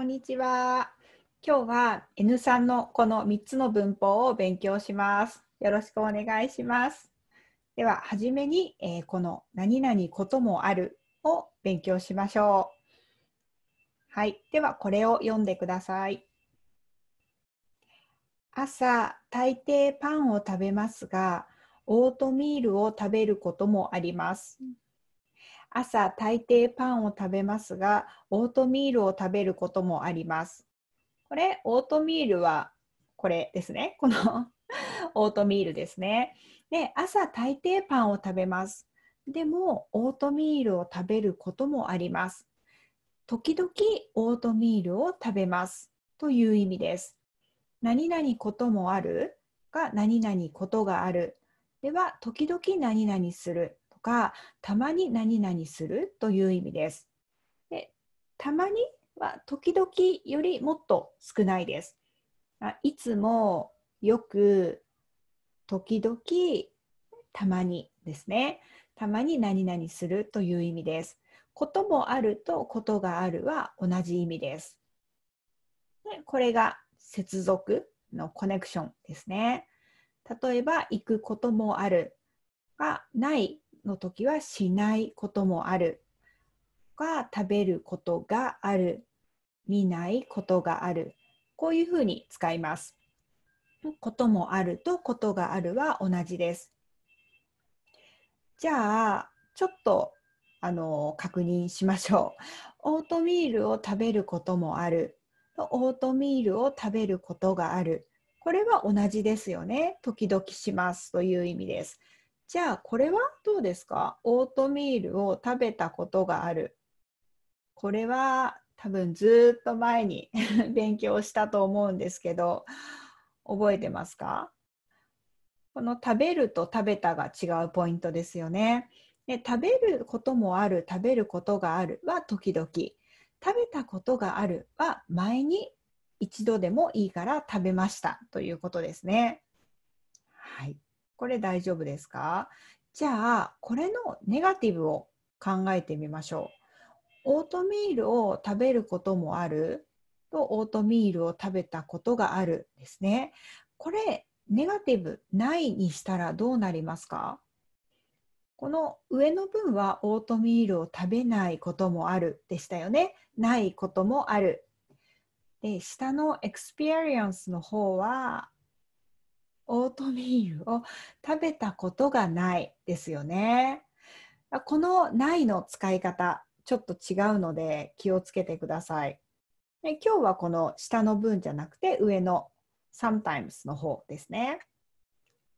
こんにちは。今日は N3 のこの3つの文法を勉強します。よろしくお願いします。では、はじめに、えー、この何々こともあるを勉強しましょう。はい。では、これを読んでください。朝、大抵パンを食べますが、オートミールを食べることもあります。朝大抵パンを食べますがオートミールを食べることもありますこれオートミールはこれですねこの オートミールですねで朝大抵パンを食べますでもオートミールを食べることもあります時々オートミールを食べますという意味です何々こともあるが何々ことがあるでは時々何々するか、たまに何々するという意味です。でたまには時々よりもっと少ないです。いつも、よく、時々、たまにですね。たまに何々するという意味です。こともあるとことがあるは同じ意味です。でこれが接続のコネクションですね。例えば、行くこともあるがないの時はしないこともあるが食べることがある見ないことがあるこういうふうに使います。こともあるとことがあるは同じです。じゃあちょっとあの確認しましょう。オートミールを食べることもあるオートミールを食べることがあるこれは同じですよね。時々しますという意味です。じゃあこれはどうですかオートミールを食べたことがある。これは多分ずっと前に 勉強したと思うんですけど覚えてますかこの食べると食べたが違うポイントですよね。で食べることもある食べることがあるは時々食べたことがあるは前に一度でもいいから食べましたということですね。はいこれ大丈夫ですかじゃあこれのネガティブを考えてみましょう。オートミールを食べることもあるとオートミールを食べたことがあるですね。これネガティブないにしたらどうなりますかこの上の文はオートミールを食べないこともあるでしたよね。ないこともある。で下のエクスペリエンスの方はオートミールを食べたことがないですよね。このないの使い方、ちょっと違うので気をつけてください。で今日はこの下の文じゃなくて上の sometimes の方ですね。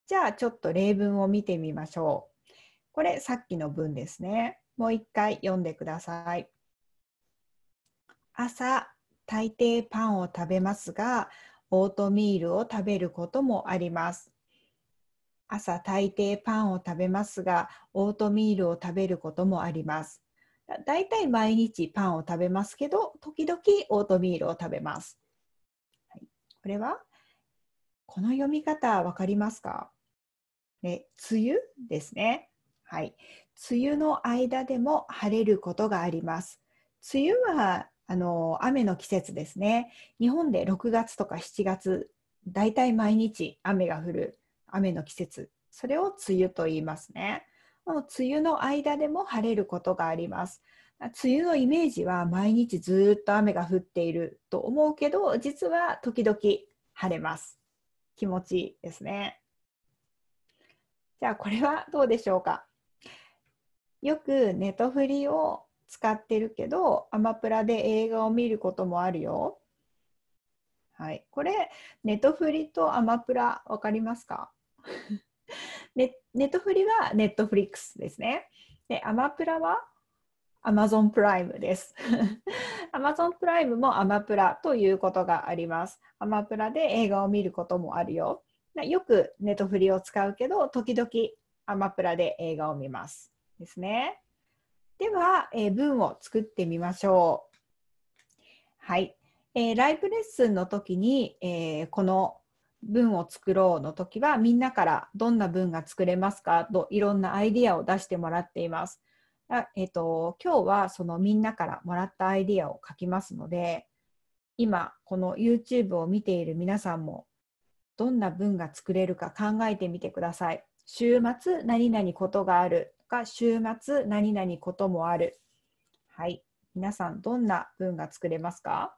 じゃあちょっと例文を見てみましょう。これさっきの文ですね。もう一回読んでください。朝、大抵パンを食べますが、オートミールを食べることもあります。朝大抵パンを食べますが、オートミールを食べることもあります。だいたい毎日パンを食べますけど、時々オートミールを食べます。はい、これはこの読み方わかりますか、ね、梅雨ですね。はい。梅雨の間でも晴れることがあります。梅雨はあの雨の季節ですね日本で6月とか7月だいたい毎日雨が降る雨の季節それを梅雨と言いますねもう梅雨の間でも晴れることがあります梅雨のイメージは毎日ずっと雨が降っていると思うけど実は時々晴れます気持ちいいですねじゃあこれはどうでしょうかよくネトフリを使ってるけど、アマプラで映画を見ることもあるよ。はい、これ、ネトフリとアマプラ、わかりますか ネネトフリはネットフリックスですね。で、アマプラはアマゾンプライムです。アマゾンプライムもアマプラということがあります。アマプラで映画を見ることもあるよ。よくネットフリを使うけど、時々アマプラで映画を見ます。ですね。では、えー、文を作ってみましょう。はい。えー、ライブレッスンの時に、えー、この文を作ろうの時はみんなからどんな文が作れますかといろんなアイディアを出してもらっています。あえーと、と今日はそのみんなからもらったアイディアを書きますので今この YouTube を見ている皆さんもどんな文が作れるか考えてみてください。週末何々ことがある果週末何々こともある。はい。皆さんどんな文が作れますか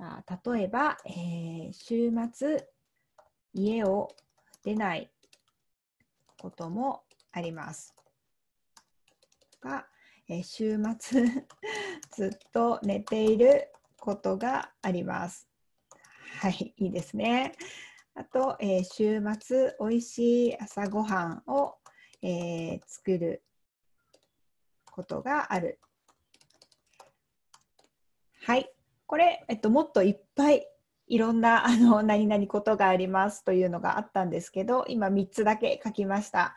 あ例えば、えー、週末家を出ないこともあります。が、えー、週末 ずっと寝ていることがあります。はい、いいですね。あと、えー、週末おいしい朝ごはんをえー、作ることがある。はい、これ、えっと、もっといっぱいいろんなあの 何々ことがありますというのがあったんですけど今3つだけ書きました。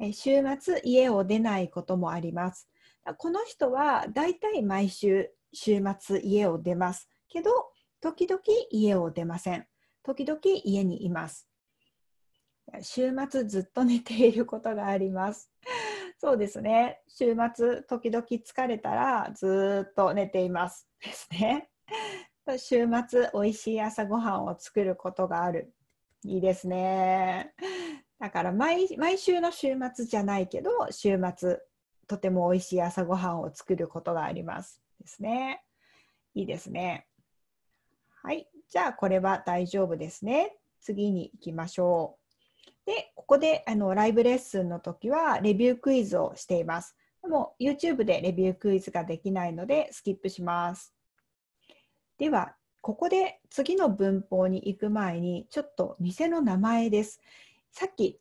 え週末家を出ないこともあります。この人はだいたい毎週週末家を出ますけど時々家を出ません。時々家にいます。週末ずっと寝ていることがあります。そうですね。週末、時々疲れたらずっと寝ていますですね。週末、美味しい朝ごはんを作ることがある。いいですね。だから毎毎週の週末じゃないけど、週末、とても美味しい朝ごはんを作ることがあります。ですね。いいですね。はい。じゃあ、これは大丈夫ですね。次に行きましょう。で、ここであのライブレッスンの時はレビュークイズをしています。でも YouTube でレビュークイズができないのでスキップします。では、ここで次の文法に行く前にちょっと店の名前です。さっき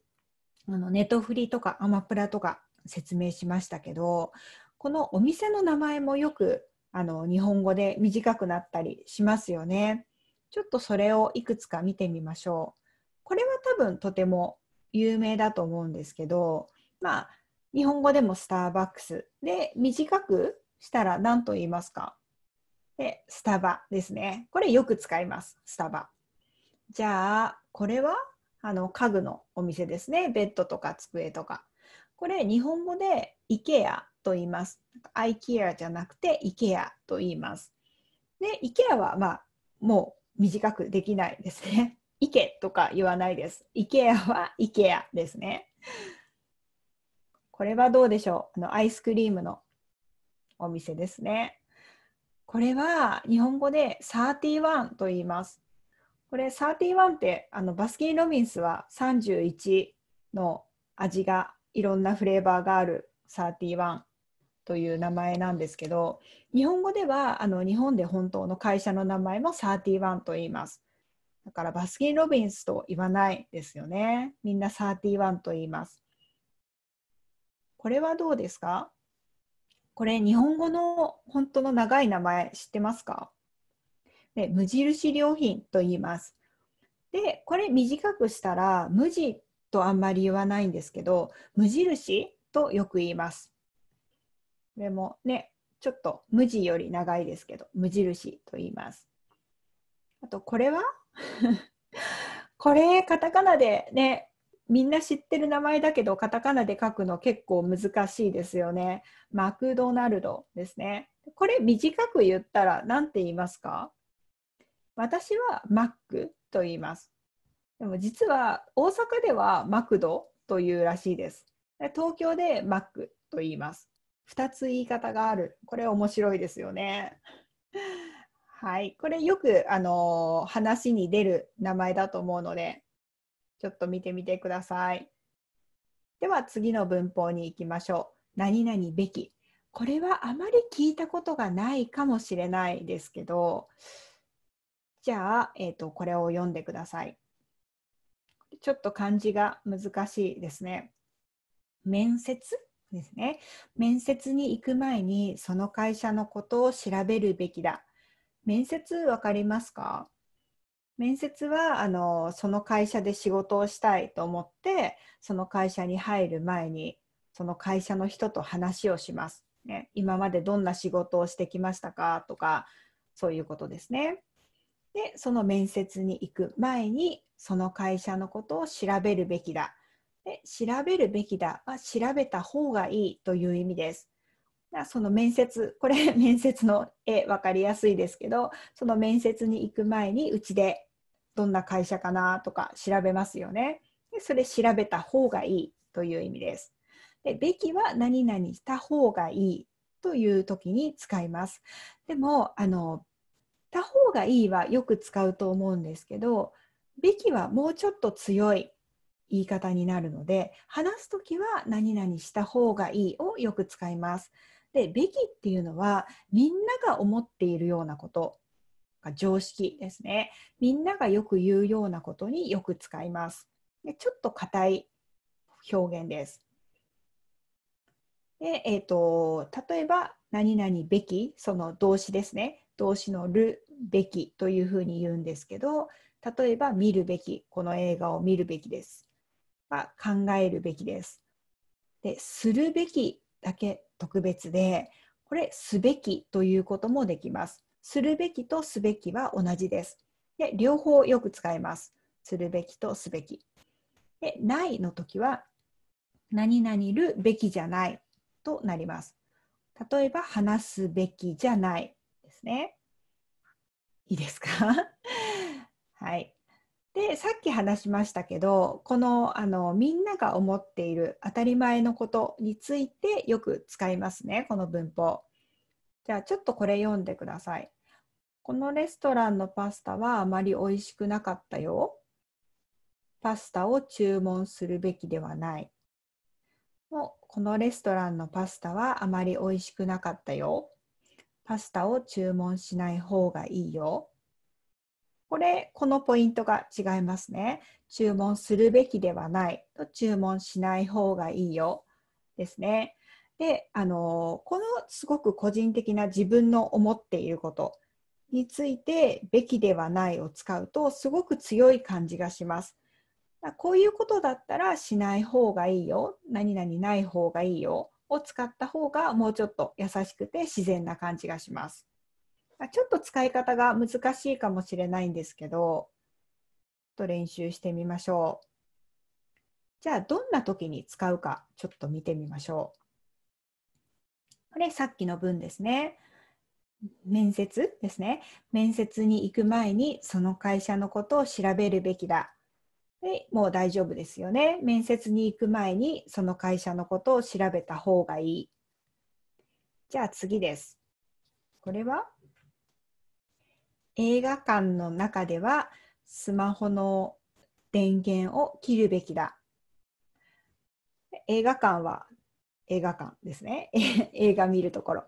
あのネットフリとかアマプラとか説明しましたけど、このお店の名前もよくあの日本語で短くなったりしますよね。ちょっとそれをいくつか見てみましょう。これは多分とても有名だと思うんですけど、まあ、日本語でもスターバックスで短くしたら何と言いますかでスタバですね。これよく使います、スタバ。じゃあ、これはあの家具のお店ですね。ベッドとか机とか。これ日本語で IKEA と言います。IKEA じゃなくて IKEA と言います。で、IKEA はまあもう短くできないですね。イケとか言わないです。イケアはイケアですね。これはどうでしょうあのアイスクリームのお店ですね。これは日本語でサーティワンと言います。これサーティワンってあのバスキン・ロビンスは31の味がいろんなフレーバーがあるサーティワンという名前なんですけど日本語ではあの日本で本当の会社の名前もサーティワンと言います。だからバスキン・ロビンスと言わないですよね。みんな31と言います。これはどうですかこれ日本語の本当の長い名前知ってますかで無印良品と言います。で、これ短くしたら無地とあんまり言わないんですけど、無印とよく言います。これもね、ちょっと無地より長いですけど、無印と言います。あと、これは これカタカナでねみんな知ってる名前だけどカタカナで書くの結構難しいですよね。マクドナルドですね。これ短く言ったら何て言いますか私はマックと言います。でも実は大阪ではマクドというらしいです。東京でマックと言います。2つ言い方がある。これ面白いですよね。はい、これよく、あのー、話に出る名前だと思うのでちょっと見てみてください。では次の文法に行きましょう。何々べき。これはあまり聞いたことがないかもしれないですけどじゃあ、えーと、これを読んでください。ちょっと漢字が難しいですね。面接ですね。面接に行く前にその会社のことを調べるべきだ。面接わかりますか面接はあのその会社で仕事をしたいと思ってその会社に入る前にその会社の人と話をします、ね、今までどんな仕事をしてきましたかとかそういうことですねでその面接に行く前にその会社のことを調べるべきだで調べるべきだは調べた方がいいという意味ですその面接これ面接の絵分かりやすいですけどその面接に行く前にうちでどんな会社かなとか調べますよね。でそれ調べた方がいいという意味です。でべきは何々した方がいいという時に使います。でもあのた方がいいはよく使うと思うんですけどべきはもうちょっと強い言い方になるので話す時は何々した方がいいをよく使います。でべきっていうのはみんなが思っているようなこと常識ですねみんながよく言うようなことによく使いますでちょっと硬い表現ですで、えーと、例えば「何々べき」その動詞ですね動詞の「るべき」というふうに言うんですけど例えば「見るべき」この映画を見るべきです、ま考えるべきですでするべきだけ特別で、これ、すべきということもできます。するべきとすべきは同じです。で両方よく使います。するべきとすべき。でないの時は、何々るべきじゃないとなります。例えば、話すべきじゃないですね。いいですか はい。でさっき話しましたけどこのあのみんなが思っている当たり前のことについてよく使いますねこの文法。じゃあちょっとこれ読んでください。このレストランのパスタはあまり美味しくなかったよ。パスタを注文するべきではない。もこのレストランのパスタはあまり美味しくなかったよ。パスタを注文しない方がいいよ。これ、このポイントが違いますね。注文するべきではないと注文しない方がいいよですね。で、あのこのすごく個人的な自分の思っていることについて、べきではないを使うとすごく強い感じがします。こういうことだったらしない方がいいよ、何々ない方がいいよを使った方がもうちょっと優しくて自然な感じがします。ちょっと使い方が難しいかもしれないんですけど、ちょっと練習してみましょう。じゃあ、どんな時に使うか、ちょっと見てみましょう。これ、さっきの文ですね。面接ですね。面接に行く前に、その会社のことを調べるべきだ。でもう大丈夫ですよね。面接に行く前に、その会社のことを調べた方がいい。じゃあ次です。これは映画館の中ではスマホの電源を切るべきだ。映画館は映画館ですね。映画見るところ。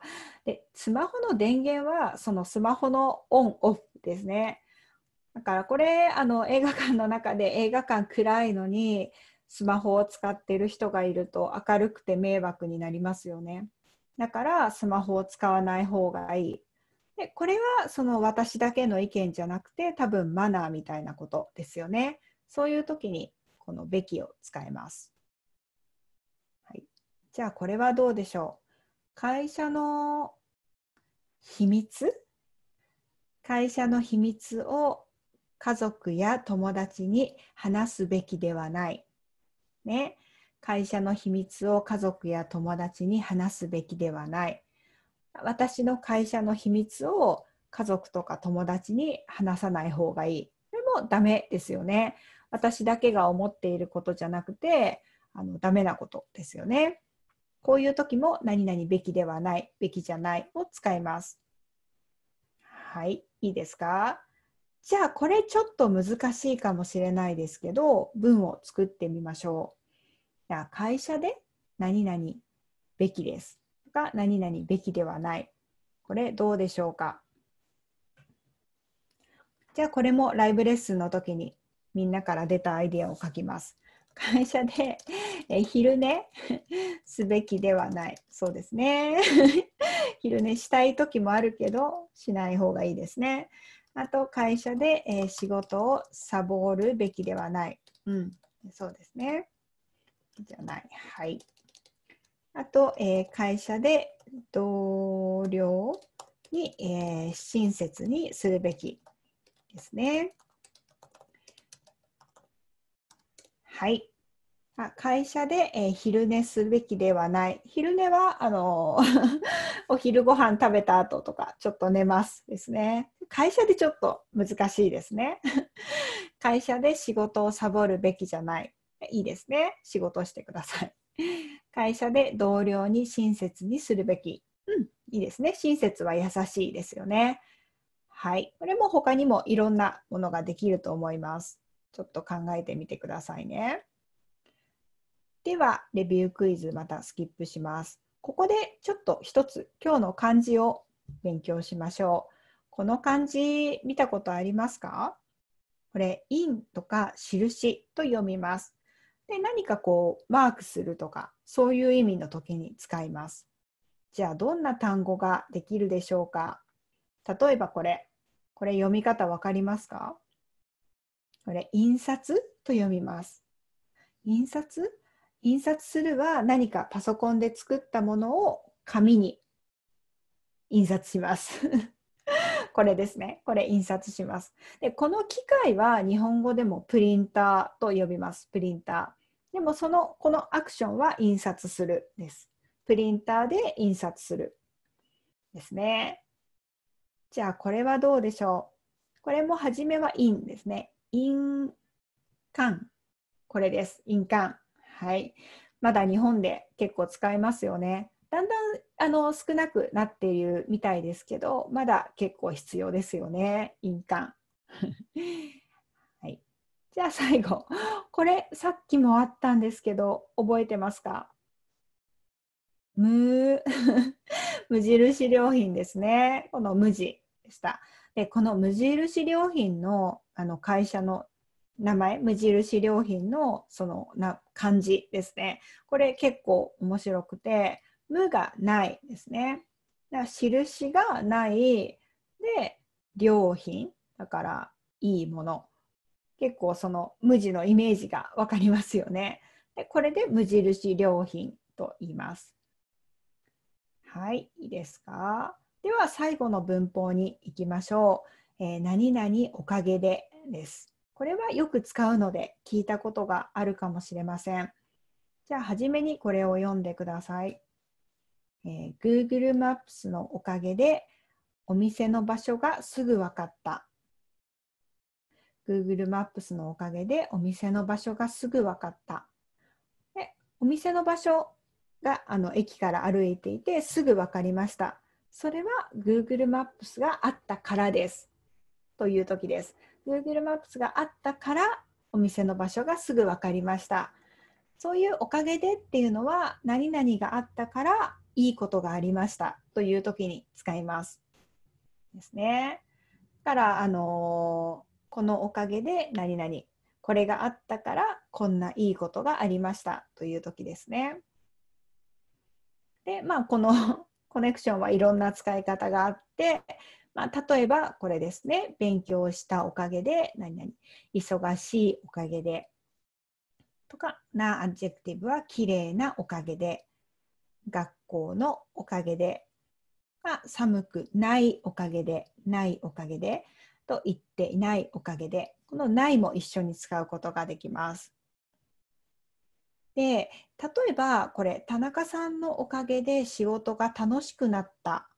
で、スマホの電源はそのスマホのオンオフですね。だからこれあの映画館の中で映画館暗いのにスマホを使っている人がいると明るくて迷惑になりますよね。だからスマホを使わない方がいい。でこれはその私だけの意見じゃなくて多分マナーみたいなことですよね。そういう時にこの「べき」を使います。はい、じゃあこれはどうでしょう会社の秘密会社の秘密を家族や友達に話すべきではない。ね、会社の秘密を家族や友達に話すべきではない。私の会社の秘密を家族とか友達に話さない方がいい。れもダメですよね。私だけが思っていることじゃなくて、あのダメなことですよね。こういう時も何々べきではない、べきじゃないを使います。はい、いいですかじゃあこれちょっと難しいかもしれないですけど、文を作ってみましょう。じゃあ会社で何々べきです。が何々べきではない。これどうでしょうかじゃあこれもライブレッスンの時にみんなから出たアイデアを書きます。会社でえ昼寝 すべきではない。そうですね。昼寝したい時もあるけどしない方がいいですね。あと会社で、えー、仕事をサボるべきではない。うん、そうですね。じゃない。はい。あと、えー、会社で同僚に、えー、親切にするべきですね。はい。あ会社で、えー、昼寝すべきではない。昼寝は、あの お昼ご飯食べた後とか、ちょっと寝ますですね。会社でちょっと難しいですね。会社で仕事をサボるべきじゃない。いいですね。仕事してください。会社で同僚に親切にするべき。うん、いいですね。親切は優しいですよね。はい。これも他にもいろんなものができると思います。ちょっと考えてみてくださいね。では、レビュークイズまたスキップします。ここでちょっと一つ今日の漢字を勉強しましょう。この漢字見たことありますかこれ、in とか印と読みます。で何かこうマークするとかそういう意味の時に使います。じゃあどんな単語ができるでしょうか例えばこれこれ読み方わかりますかこれ印刷と読みます。印刷印刷するは何かパソコンで作ったものを紙に印刷します。これですね。これ印刷します。で、この機械は日本語でもプリンターと呼びます。プリンターでもそのこのアクションは印刷するです。プリンターで印刷するですね。じゃあこれはどうでしょうこれも初めは印ですね。印鑑。これです。印鑑。はい。まだ日本で結構使いますよね。だんだんあの少なくなっているみたいですけど、まだ結構必要ですよね。印鑑。じゃあ最後、これさっきもあったんですけど、覚えてますか無 無印良品ですね。この無地でした。でこの無印良品のあの会社の名前、無印良品のそのな漢字ですね。これ結構面白くて、無がないですね。だから印がないで良品だからいいもの結構その無地のイメージが分かりますよね。でこれで無印良品と言います。はい、いいですか。では最後の文法に行きましょう。えー、何々おかげでです。これはよく使うので聞いたことがあるかもしれません。じゃあ初めにこれを読んでください。えー、Google Maps のおかげでお店の場所がすぐ分かった。Google マップスのおかげでお店の場所がすぐ分かった。でお店の場所があの駅から歩いていてすぐ分かりました。それは Google マップスがあったからです。という時です。Google マップスがあったからお店の場所がすぐ分かりました。そういうおかげでっていうのは何々があったからいいことがありましたという時に使います。ですね。だから、あのーこのおかげで何々これがあったからこんないいことがありましたという時ですね。でまあこの コネクションはいろんな使い方があって、まあ、例えばこれですね勉強したおかげで何々忙しいおかげでとかなアジェクティブは綺麗なおかげで学校のおかげで、まあ、寒くないおかげでないおかげでと言っていないおかげで、このないも一緒に使うことができます。で、例えばこれ、田中さんのおかげで仕事が楽しくなった。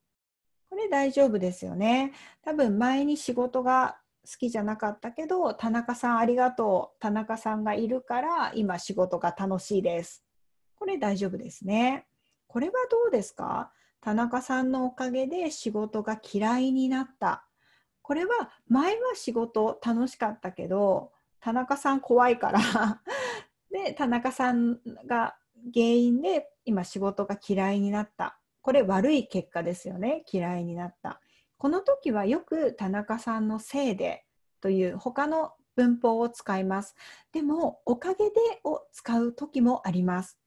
これ大丈夫ですよね。多分前に仕事が好きじゃなかったけど、田中さんありがとう。田中さんがいるから今仕事が楽しいです。これ大丈夫ですね。これはどうですか田中さんのおかげで仕事が嫌いになった。これは前は仕事楽しかったけど田中さん怖いから で田中さんが原因で今仕事が嫌いになったこれ悪い結果ですよね嫌いになったこの時はよく田中さんのせいでという他の文法を使いますでもおかげでを使う時もあります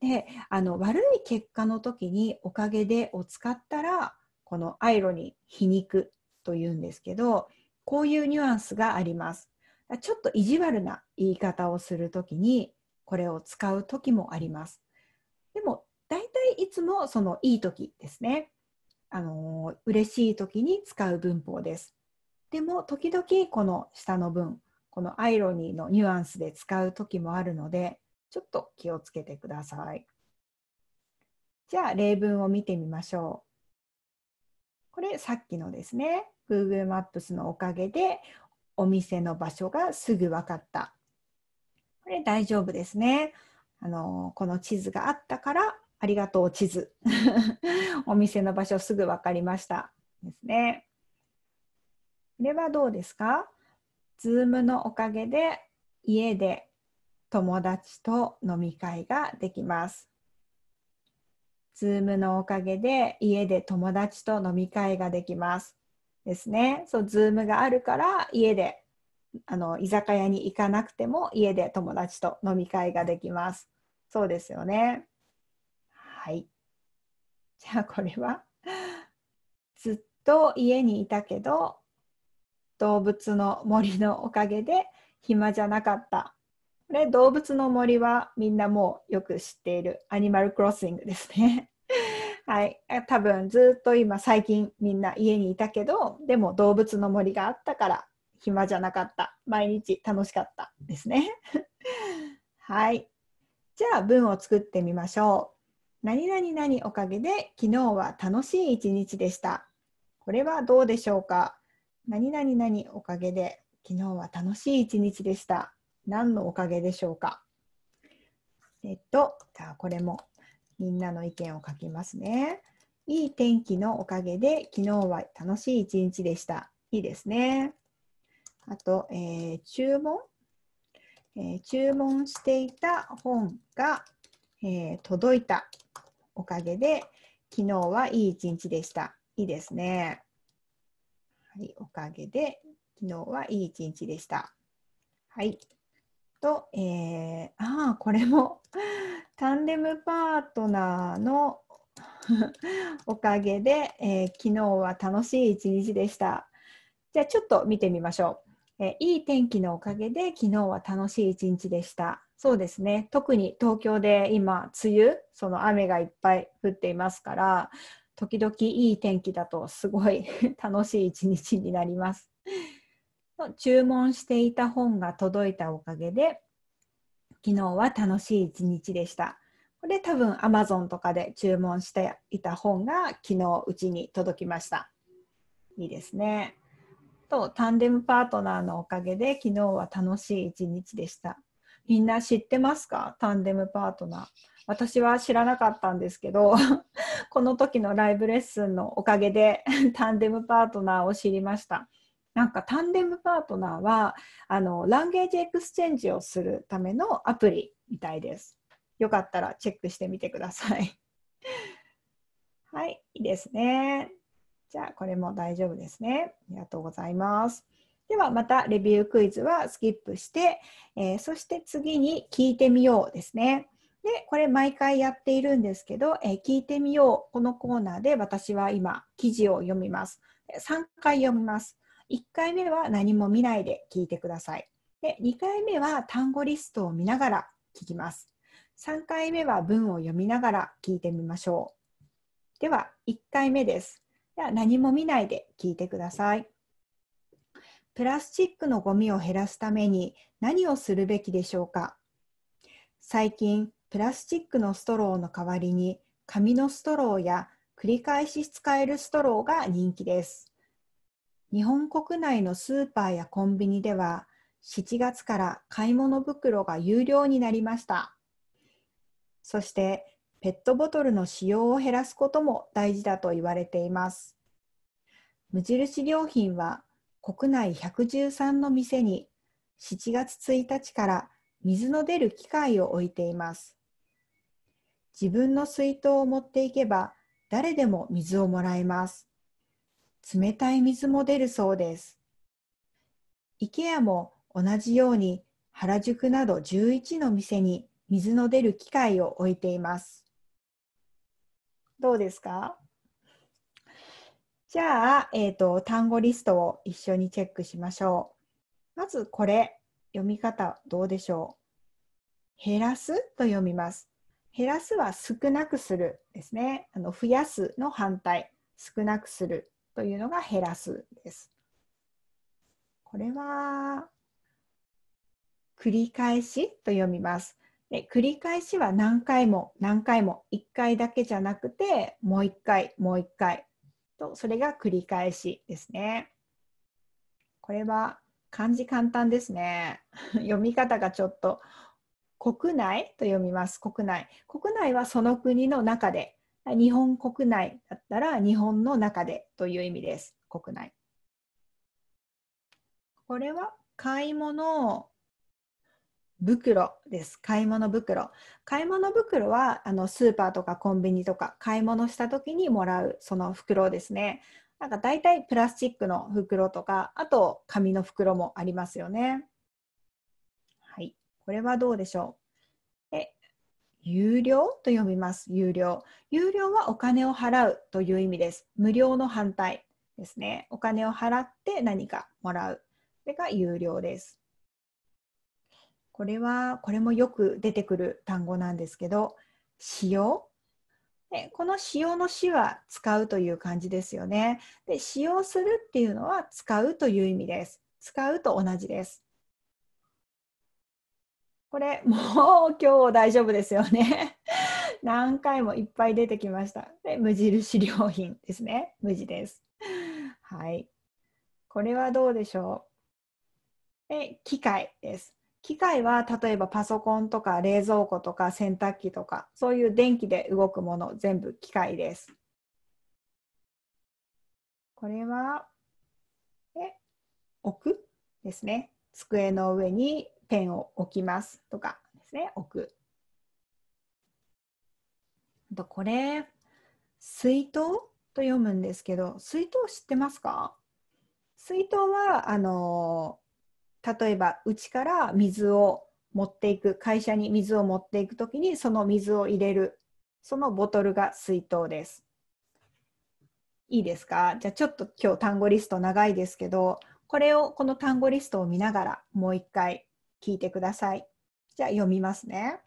であの悪い結果の時におかげでを使ったらこのアイロニー皮肉というんですけど、こういうニュアンスがあります。ちょっと意地悪な言い方をするときに、これを使うときもあります。でも、大体いつもそのいいときですね。あの嬉しいときに使う文法です。でも、時々この下の文、このアイロニーのニュアンスで使うときもあるので、ちょっと気をつけてください。じゃあ、例文を見てみましょう。これ、さっきのですね。Google マップスのおかげでお店の場所がすぐ分かった。これ大丈夫ですね。あのこの地図があったからありがとう地図。お店の場所すぐ分かりました。ですね。これはどうですか ?Zoom のおかげで家で友達と飲み会ができます。Zoom のおかげで家で友達と飲み会ができます。ですね。そう、ズームがあるから、家で、あの、居酒屋に行かなくても、家で友達と飲み会ができます。そうですよね。はい。じゃあ、これは、ずっと家にいたけど、動物の森のおかげで暇じゃなかった。これ動物の森はみんなもうよく知っているアニマルクロッシングですね。はい、多分ずっと今最近みんな家にいたけどでも動物の森があったから暇じゃなかった毎日楽しかったですね はいじゃあ文を作ってみましょう何々何おかげで昨日は楽しい一日でしたこれはどうでしょうか何々何おかげで昨日は楽しい一日でした何のおかげでしょうかえっとじゃあこれもみんなの意見を書きますね。いい天気のおかげで昨日は楽しい一日でした。いいですね。あと、えー、注文、えー、注文していた本が、えー、届いたおかげで昨日はいい一日でした。いいですね。はい、おかげで昨日はいい一日でした。はい。と、えー、ああ、これも タンデムパートナーの おかげで、えー、昨日は楽しい一日でした。じゃあちょっと見てみましょう、えー、いい天気のおかげで昨日は楽しい一日でした。そうですね。特に東京で今、梅雨、その雨がいっぱい降っていますから、時々いい天気だとすごい 楽しい一日になります。の注文していた本が届いたおかげで、昨日は楽しい一日でした。これ多分 Amazon とかで注文していた本が昨日うちに届きました。いいですね。とタンデムパートナーのおかげで昨日は楽しい一日でした。みんな知ってますかタンデムパートナー。私は知らなかったんですけど この時のライブレッスンのおかげでタンデムパートナーを知りました。なんかタンデムパートナーはあのランゲージエクスチェンジをするためのアプリみたいです。よかったらチェックしてみてください。はい、いいですね。じゃあこれも大丈夫ですね。ありがとうございます。ではまたレビュークイズはスキップして、えー、そして次に聞いてみようですね。で、これ毎回やっているんですけど、えー、聞いてみよう。このコーナーで私は今記事を読みます。3回読みます。1回目は何も見ないで聞いてください。で2回目は単語リストを見ながら聞きます。3回目は文を読みながら聞いてみましょう。では1回目です。では何も見ないで聞いてください。プラスチックのゴミを減らすために何をするべきでしょうか最近プラスチックのストローの代わりに紙のストローや繰り返し使えるストローが人気です。日本国内のスーパーやコンビニでは7月から買い物袋が有料になりましたそしてペットボトルの使用を減らすことも大事だと言われています無印良品は国内113の店に7月1日から水の出る機械を置いています自分の水筒を持っていけば誰でも水をもらえます冷たい水も出るそうです。IKEA も同じように原宿など11の店に水の出る機械を置いています。どうですかじゃあ、えーと、単語リストを一緒にチェックしましょう。まずこれ、読み方どうでしょう減らすと読みます。減らすは少なくするですね。あの増やすの反対、少なくする。というのが減らすです。これは繰り返しと読みます。で繰り返しは何回も何回も1回だけじゃなくてもう1回もう1回とそれが繰り返しですね。これは漢字簡単ですね。読み方がちょっと国内と読みます。国内。国内はその国の中で。日本国内だったら日本の中でという意味です。国内。これは買い物袋です。買い物袋。買い物袋はあのスーパーとかコンビニとか買い物した時にもらうその袋ですね。なんか大体プラスチックの袋とかあと紙の袋もありますよね。はい。これはどうでしょう有料と読みます。有料。有料はお金を払うという意味です。無料の反対ですね。お金を払って何かもらう。これが有料です。これは、これもよく出てくる単語なんですけど、使用。でこの使用の詞は使うという感じですよね。で使用するっていうのは使うという意味です。使うと同じです。これ、もう今日大丈夫ですよね。何回もいっぱい出てきました。無印良品ですね。無地です。はい。これはどうでしょうで機械です。機械は例えばパソコンとか冷蔵庫とか洗濯機とかそういう電気で動くもの全部機械です。これはえ置くですね。机の上にペンを置きますとかですね、置く。あとこれ、水筒と読むんですけど、水筒知ってますか水筒は、あの例えば、うちから水を持っていく、会社に水を持っていくときに、その水を入れる、そのボトルが水筒です。いいですかじゃあちょっと今日単語リスト長いですけど、これをこの単語リストを見ながらもう一回聞いてください。じゃあ読みますね。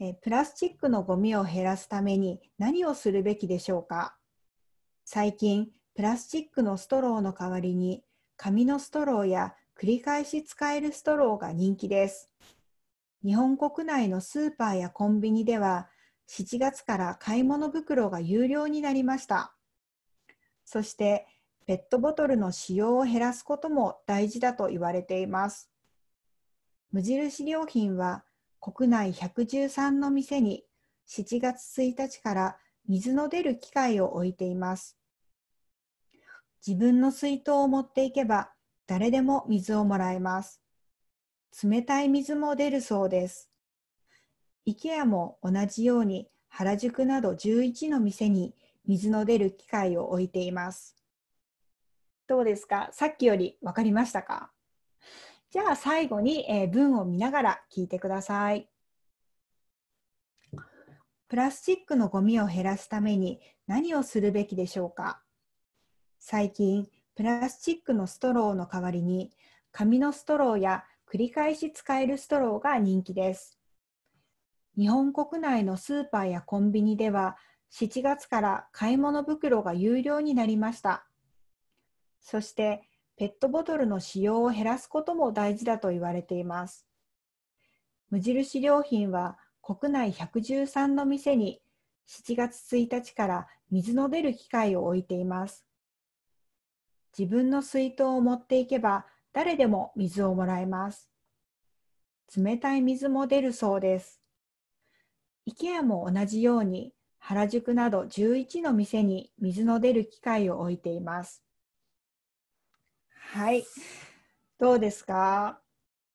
えプラスチックのゴミを減らすために何をするべきでしょうか最近プラスチックのストローの代わりに紙のストローや繰り返し使えるストローが人気です日本国内のスーパーやコンビニでは7月から買い物袋が有料になりましたそしてペットボトルの使用を減らすことも大事だと言われています無印良品は国内113の店に7月1日から水の出る機械を置いています。自分の水筒を持っていけば誰でも水をもらえます。冷たい水も出るそうです。IKEA も同じように原宿など11の店に水の出る機械を置いています。どうですかさっきより分かりましたかじゃあ最後に、えー、文を見ながら聞いてください。プラスチックのゴミを減らすために何をするべきでしょうか最近、プラスチックのストローの代わりに紙のストローや繰り返し使えるストローが人気です。日本国内のスーパーやコンビニでは7月から買い物袋が有料になりました。そしてペットボトルの使用を減らすことも大事だと言われています。無印良品は国内113の店に7月1日から水の出る機械を置いています。自分の水筒を持っていけば誰でも水をもらえます。冷たい水も出るそうです。IKEA も同じように原宿など11の店に水の出る機械を置いています。はい。どうですか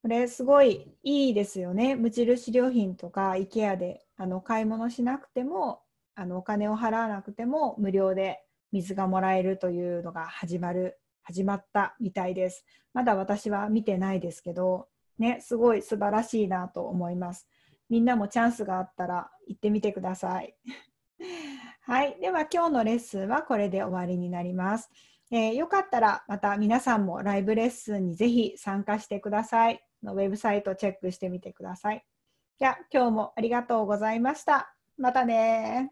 これすごいいいですよね。無印良品とか IKEA であの買い物しなくてもあのお金を払わなくても無料で水がもらえるというのが始まる始まったみたいです。まだ私は見てないですけど、ね、すごい素晴らしいなと思います。みんなもチャンスがあったら行ってみてください。はい、では今日のレッスンはこれで終わりになります。えー、よかったらまた皆さんもライブレッスンにぜひ参加してください。のウェブサイトチェックしてみてください。じゃあ今日もありがとうございました。またね